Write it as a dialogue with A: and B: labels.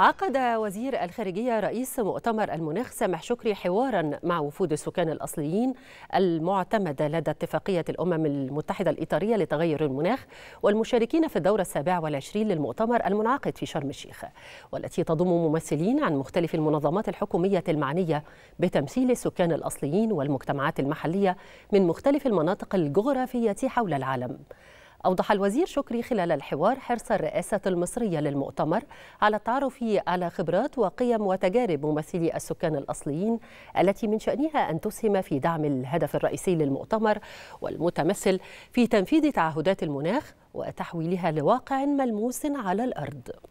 A: عقد وزير الخارجية رئيس مؤتمر المناخ سامح شكري حوارا مع وفود السكان الأصليين المعتمدة لدى اتفاقية الأمم المتحدة الإطارية لتغير المناخ والمشاركين في الدورة السابعة والعشرين للمؤتمر المنعقد في شرم الشيخ والتي تضم ممثلين عن مختلف المنظمات الحكومية المعنية بتمثيل السكان الأصليين والمجتمعات المحلية من مختلف المناطق الجغرافية حول العالم. أوضح الوزير شكري خلال الحوار حرص الرئاسة المصرية للمؤتمر على التعرف على خبرات وقيم وتجارب ممثلي السكان الأصليين التي من شأنها أن تسهم في دعم الهدف الرئيسي للمؤتمر والمتمثل في تنفيذ تعهدات المناخ وتحويلها لواقع ملموس على الأرض